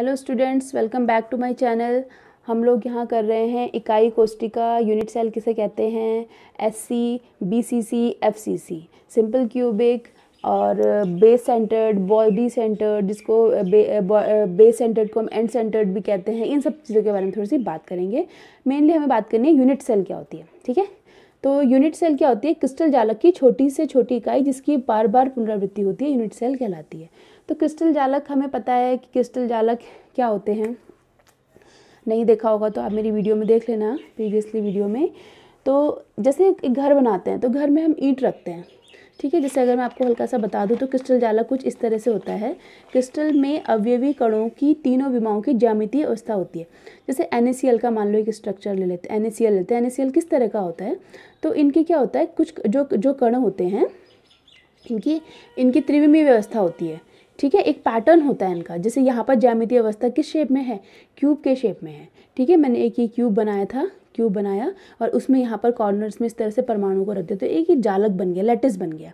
hello students welcome back to my channel हम लोग यहाँ कर रहे हैं इकाई कोष्टिका यूनिट सेल किसे कहते हैं SC BCC FCC simple cubic और बेस सेंटर्ड बॉडी सेंटर्ड जिसको बेस सेंटर्ड को हम एंड सेंटर्ड भी कहते हैं इन सब चीज़ों के बारे में थोड़ी सी बात करेंगे मेनली हमें बात करनी है यूनिट सेल क्या होती है ठीक है तो यूनिट सेल क्या होती है क्रिस्टल जालक की छोटी से छोटी इकाई जिसकी बार बार पुनरावृत्ति होती है यूनिट सेल कहलाती है तो क्रिस्टल जालक हमें पता है कि क्रिस्टल जालक क्या होते हैं नहीं देखा होगा तो आप मेरी वीडियो में देख लेना प्रीवियसली वीडियो में तो जैसे एक घर बनाते हैं तो घर में हम ईंट रखते हैं ठीक है जैसे अगर मैं आपको हल्का सा बता दूँ तो क्रिस्टल जाला कुछ इस तरह से होता है क्रिस्टल में अवयवी कणों की तीनों विमाओं की ज्यामितीय अवस्था होती है जैसे एन का मान लो एक स्ट्रक्चर ले लेते हैं एन लेते हैं एन किस तरह का होता है तो इनके क्या होता है कुछ जो जो कण होते हैं इनकी इनकी त्रिविमीय व्यवस्था होती है ठीक है एक पैटर्न होता है इनका जैसे यहाँ पर ज्यामितीय अवस्था किस शेप में है क्यूब के शेप में है ठीक है मैंने एक ही क्यूब बनाया था क्यूब बनाया और उसमें यहाँ पर कॉर्नर्स में इस तरह से परमाणु को रख दिया तो एक ही जालक बन गया लेटिस बन गया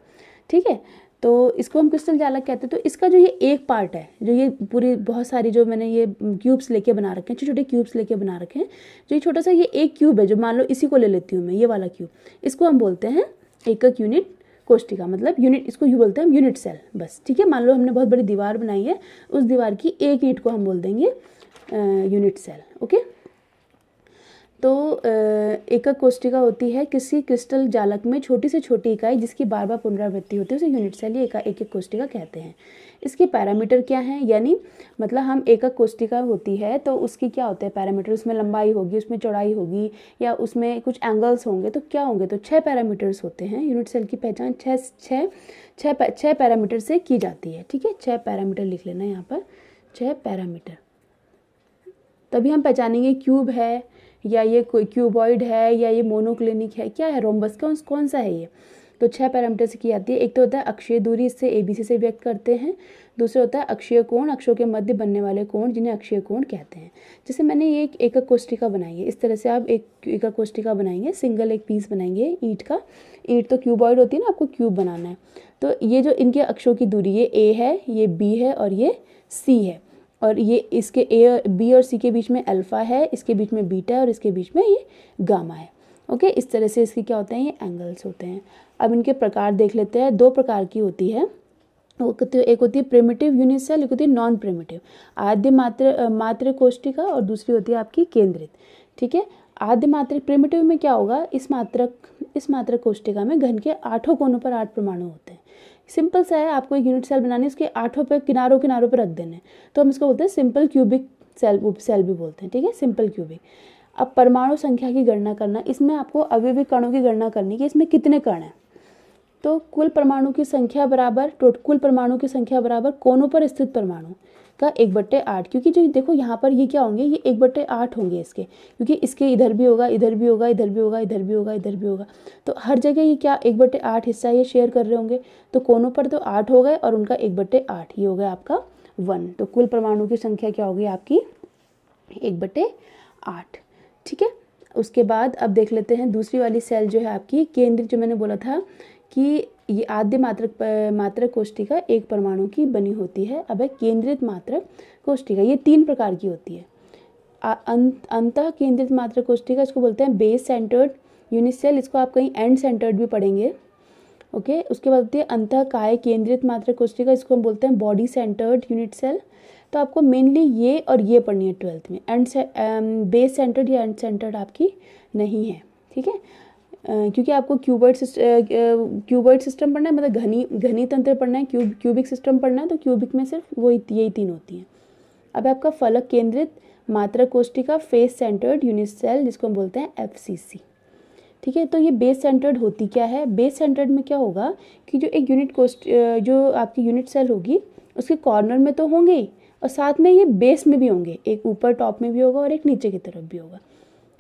ठीक है तो इसको हम क्रिस्टल जालक कहते हैं तो इसका जो ये एक पार्ट है जो ये पूरी बहुत सारी जो मैंने ये क्यूब्स लेके बना रखे हैं छोटे छोटे क्यूब्स लेके बना रखे हैं जो ये छोटा सा ये एक क्यूब है जो मान लो इसी को ले लेती हूँ मैं ये वाला क्यूब इसको हम बोलते हैं एकक यूनिट कोष्टिका मतलब यूनिट इसको यू बोलते हैं हम यूनिट सेल बस ठीक है मान लो हमने बहुत बड़ी दीवार बनाई है उस दीवार की एक ईंट को हम बोल देंगे यूनिट सेल ओके तो एकक कोष्टिका होती है किसी क्रिस्टल जालक में छोटी से छोटी इकाई जिसकी बार बार पुनरावृत्ति होती है उसे यूनिट सेल एक एक कोष्टिका कहते हैं इसके पैरामीटर क्या हैं यानी मतलब हम एकक कोष्टिका होती है तो उसकी क्या होते हैं पैरामीटर उसमें लंबाई होगी उसमें चौड़ाई होगी या उसमें कुछ एंगल्स होंगे तो क्या होंगे तो छः पैरामीटर्स होते हैं यूनिट सेल की पहचान छः छः छः छः पैरामीटर से की जाती है ठीक है छः पैरामीटर लिख लेना यहाँ पर छः पैरामीटर तभी हम पहचानेंगे क्यूब है या ये क्यूबॉइड है या ये मोनोक्लिनिक है क्या है रोमबस कौन कौन सा है ये तो छह पैरामीटर से की जाती है एक तो होता है अक्षय दूरी इससे सी से व्यक्त करते हैं दूसरा होता है अक्षय कोण अक्षों के मध्य बनने वाले कोण जिन्हें अक्षय कोण कहते हैं जैसे मैंने ये एक एकक कोष्टिका बनाई है इस तरह से आप एक एकक कोष्टिका बनाएंगे सिंगल एक पीस बनाएंगे ईट का ईट तो क्यूबॉइड होती है ना आपको क्यूब बनाना है तो ये जो इनके अक्षों की दूरी ये ए है ये बी है और ये सी है और ये इसके ए बी और सी के बीच में अल्फ़ा है इसके बीच में बीटा है और इसके बीच में ये गामा है ओके इस तरह से इसके क्या होते हैं ये एंगल्स होते हैं अब इनके प्रकार देख लेते हैं दो प्रकार की होती है एक होती है प्रेमेटिव यूनिट सेल एक होती है नॉन प्रेमेटिव आद्य मात्र मात्र कोष्टिका और दूसरी होती है आपकी केंद्रित ठीक है आद्य मात्र प्रेमेटिव में क्या होगा इस मात्रक इस मात्र कोष्टिका में घन के आठों कोनों पर आठ परमाणु होते हैं सिंपल सा है आपको एक यूनिट सेल बनानी है उसके आठों पर किनारों किनारों पर रख देने हैं तो हम इसको बोलते हैं सिंपल क्यूबिक सेल सेल भी बोलते हैं ठीक है सिंपल क्यूबिक अब परमाणु संख्या की गणना करना इसमें आपको अभी भी कणों की गणना करनी कि इसमें कितने कण हैं तो कुल परमाणु की संख्या बराबर कुल परमाणु की संख्या बराबर कोनों पर स्थित परमाणु का एक बट्टे आठ क्योंकि जो देखो यहाँ पर ये क्या होंगे ये एक बट्टे आठ होंगे इसके क्योंकि इसके इधर भी होगा इधर भी होगा इधर भी होगा इधर भी होगा इधर भी होगा तो हर जगह ये क्या एक बट्टे आठ हिस्सा ये शेयर कर रहे होंगे तो कोनों पर तो आठ हो गए और उनका एक बट्टे आठ ये हो गया आपका वन तो कुल परमाणु की संख्या क्या होगी आपकी एक बट्टे आठ ठीक है उसके बाद अब देख लेते हैं दूसरी वाली सेल जो है आपकी केंद्रित जो मैंने बोला था कि ये आद्य मात्रक मात्रक कोष्ठिका एक परमाणु की बनी होती है अब है केंद्रित मात्रक कोष्टिका ये तीन प्रकार की होती है अंत अंत केंद्रित मात्रक कोष्ठिका इसको बोलते हैं बेस सेंटर्ड यूनिसेल इसको आप कहीं एंड सेंटर्ड भी पढ़ेंगे ओके उसके बाद होती है अंत काय केंद्रित मात्र कोष्ठिका इसको हम बोलते हैं बॉडी सेंटर्ड यूनिट सेल तो आपको मेनली ये और ये पढ़नी है ट्वेल्थ में एंड बेस सेंटर्ड या एंड सेंटर्ड आपकी नहीं है ठीक है क्योंकि आपको क्यूबर्ड क्यूबर्ड सिस्टम पढ़ना है मतलब घनी घनी तंत्र पढ़ना है क्यूब क्यूबिक सिस्टम पढ़ना है तो क्यूबिक में सिर्फ वही यही तीन होती हैं अब आपका फलक केंद्रित मात्रा कोष्टिका फेस सेंटर्ड यूनिट सेल जिसको हम बोलते हैं एफ ठीक है तो ये बेस सेंटर्ड होती क्या है बेस सेंटर्ड में क्या होगा कि जो एक यूनिट कोस्ट जो आपकी यूनिट सेल होगी उसके कॉर्नर में तो होंगे ही और साथ में ये बेस में भी होंगे एक ऊपर टॉप में भी होगा और एक नीचे की तरफ भी होगा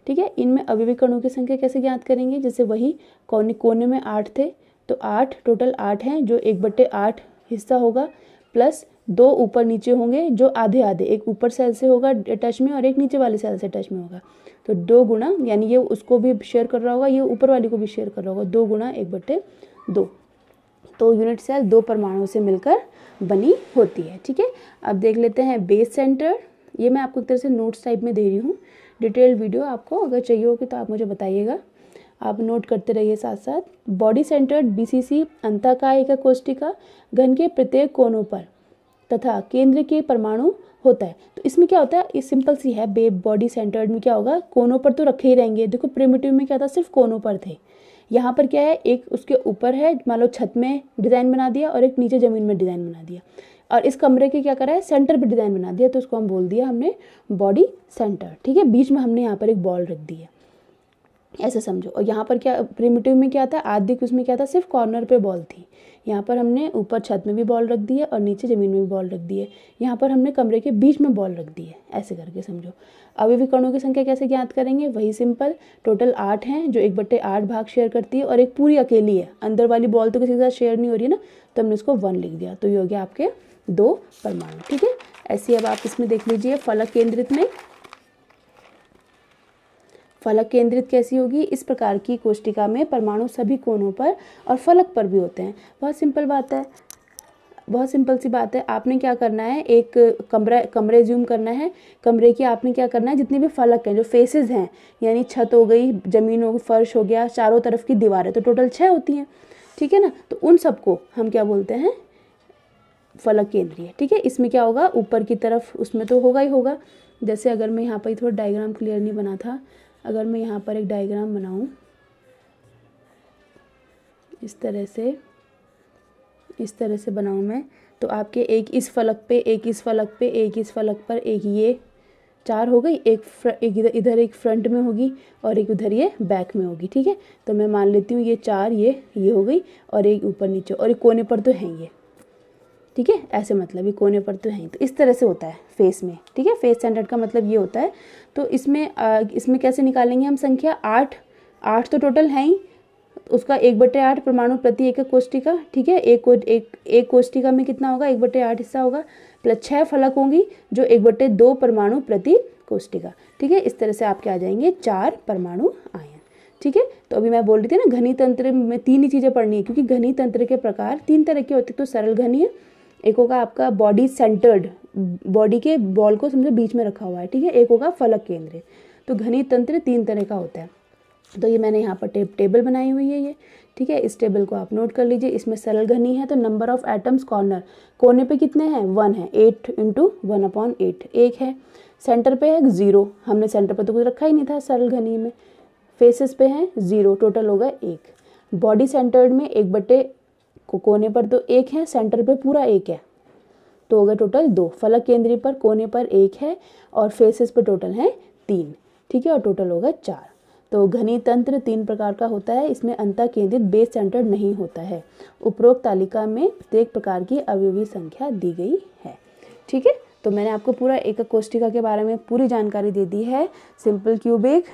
ठीक है इनमें अभी भी कणों की संख्या कैसे ज्ञात करेंगे जैसे वही कोने कोने में आठ थे तो आठ टोटल आठ हैं जो एक बट्टे आठ हिस्सा होगा प्लस दो ऊपर नीचे होंगे जो आधे आधे एक ऊपर सेल से होगा टच में और एक नीचे वाले सेल से टच में होगा तो दो गुणा यानी ये उसको भी शेयर कर रहा होगा ये ऊपर वाले को भी शेयर कर रहा होगा दो गुणा एक बट्टे दो तो यूनिट सेल दो परमाणुओं से मिलकर बनी होती है ठीक है अब देख लेते हैं बेस सेंटर ये मैं आपको एक तरह से नोट्स टाइप में दे रही हूँ डिटेल वीडियो आपको अगर चाहिए होगी तो आप मुझे बताइएगा आप नोट करते रहिए साथ साथ बॉडी सेंटर्ड बीसीसी अंताकाय का कोष्टिका घन के प्रत्येक कोनों पर तथा केंद्र के परमाणु होता है तो इसमें क्या होता है ये सिंपल सी है बेब बॉडी सेंटर्ड में क्या होगा कोनों पर तो रखे ही रहेंगे देखो प्रिमेटिव में क्या था सिर्फ कोनों पर थे यहाँ पर क्या है एक उसके ऊपर है मान लो छत में डिज़ाइन बना दिया और एक नीचे ज़मीन में डिज़ाइन बना दिया और इस कमरे के क्या करा है सेंटर पर डिज़ाइन बना दिया तो उसको हम बोल दिया हमने बॉडी सेंटर ठीक है बीच में हमने यहाँ पर एक बॉल रख दी है ऐसे समझो और यहाँ पर क्या प्रिमिटिव में क्या था आधिक उसमें क्या था सिर्फ कॉर्नर पे बॉल थी यहाँ पर हमने ऊपर छत में भी बॉल रख दी है और नीचे ज़मीन में भी बॉल रख दी है यहाँ पर हमने कमरे के बीच में बॉल रख दी है ऐसे करके समझो अभी भी कणों की संख्या कैसे ज्ञात करेंगे वही सिंपल टोटल आठ हैं जो एक बट्टे आठ भाग शेयर करती है और एक पूरी अकेली है अंदर वाली बॉल तो किसी के साथ शेयर नहीं हो रही है ना तो हमने इसको वन लिख दिया तो ये हो गया आपके दो परमाणु ठीक है ऐसे अब आप इसमें देख लीजिए फलक केंद्रित में फलक केंद्रित कैसी होगी इस प्रकार की कोष्टिका में परमाणु सभी कोनों पर और फलक पर भी होते हैं बहुत सिंपल बात है बहुत सिंपल सी बात है आपने क्या करना है एक कमरा कमरे जूम करना है कमरे की आपने क्या करना है जितने भी फलक हैं जो फेसेस हैं यानी छत हो गई ज़मीन हो फर्श हो गया चारों तरफ की दीवारें तो टोटल छः होती हैं ठीक है ना तो उन सबको हम क्या बोलते हैं फलक केंद्रीय ठीक है इसमें क्या होगा ऊपर की तरफ उसमें तो होगा ही होगा जैसे अगर मैं यहाँ पर थोड़ा डायग्राम क्लियर नहीं बना था अगर मैं यहाँ पर एक डायग्राम बनाऊँ इस तरह से इस तरह से बनाऊँ मैं तो आपके एक इस फलक पे एक इस फलक पे एक इस फलक पर एक ये चार हो गई एक, एक इधर इधर एक फ्रंट में होगी और एक उधर ये बैक में होगी ठीक है तो मैं मान लेती हूँ ये चार ये ये हो गई और एक ऊपर नीचे और एक कोने पर तो हैं ये ठीक है ऐसे मतलब ये कोने पर तो है तो इस तरह से होता है फेस में ठीक है फेस सेंटर्ड का मतलब ये होता है तो इसमें इसमें कैसे निकालेंगे हम संख्या आठ आठ तो टोटल है ही उसका एक बटे आठ परमाणु प्रति एक कोष्टी का ठीक है एक एक एक कोष्टिका में कितना होगा एक बटे आठ हिस्सा होगा प्लस छः फलक होंगी जो एक बटे दो परमाणु प्रति कोष्टिका ठीक है इस तरह से आपके आ जाएंगे चार परमाणु आयन ठीक है तो अभी मैं बोल रही थी ना घनी तंत्र में तीन ही चीज़ें पढ़नी है क्योंकि घनी तंत्र के प्रकार तीन तरह के होते तो सरल घनी है एक होगा आपका बॉडी सेंटर्ड बॉडी के बॉल को समझो बीच में रखा हुआ है ठीक है एक होगा फलक केंद्र तो घनी तंत्र तीन तरह का होता है तो ये मैंने यहाँ पर टे, टेबल बनाई हुई है ये ठीक है इस टेबल को आप नोट कर लीजिए इसमें सरल घनी है तो नंबर ऑफ एटम्स कॉर्नर कोने पे कितने हैं वन है eight into one upon eight एक है सेंटर पे है ज़ीरो हमने सेंटर पे तो कुछ रखा ही नहीं था सरल घनी में फेसेस पे हैं ज़ीरो टोटल होगा एक बॉडी सेंटर्ड में एक बटे को कोने पर तो एक है सेंटर पे पूरा एक है तो हो गया टोटल दो फलक केंद्रीय पर कोने पर एक है और फेसेस पर टोटल है तीन ठीक है और टोटल होगा चार तो घनी तंत्र तीन प्रकार का होता है इसमें अंतर केंद्रित बेस सेंटर नहीं होता है उपरोक्त तालिका में प्रत्येक प्रकार की अवयवी संख्या दी गई है ठीक है तो मैंने आपको पूरा एक कोष्टिका के बारे में पूरी जानकारी दे दी है सिंपल क्यूबिक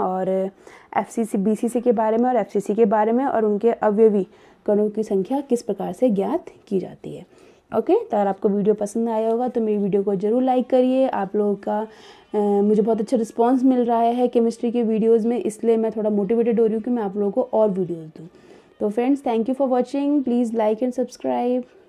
और F C C B C C के बारे में और एफ सी सी के बारे में और उनके अवयवी कणों की संख्या किस प्रकार से ज्ञात की जाती है ओके तो अगर आपको वीडियो पसंद आया होगा तो मेरी वीडियो को ज़रूर लाइक करिए आप लोगों का आ, मुझे बहुत अच्छा रिस्पांस मिल रहा है केमिस्ट्री के वीडियोस में इसलिए मैं थोड़ा मोटिवेटेड हो रही हूँ कि मैं आप लोगों को और वीडियोस दूँ तो friends thank you for watching please like and subscribe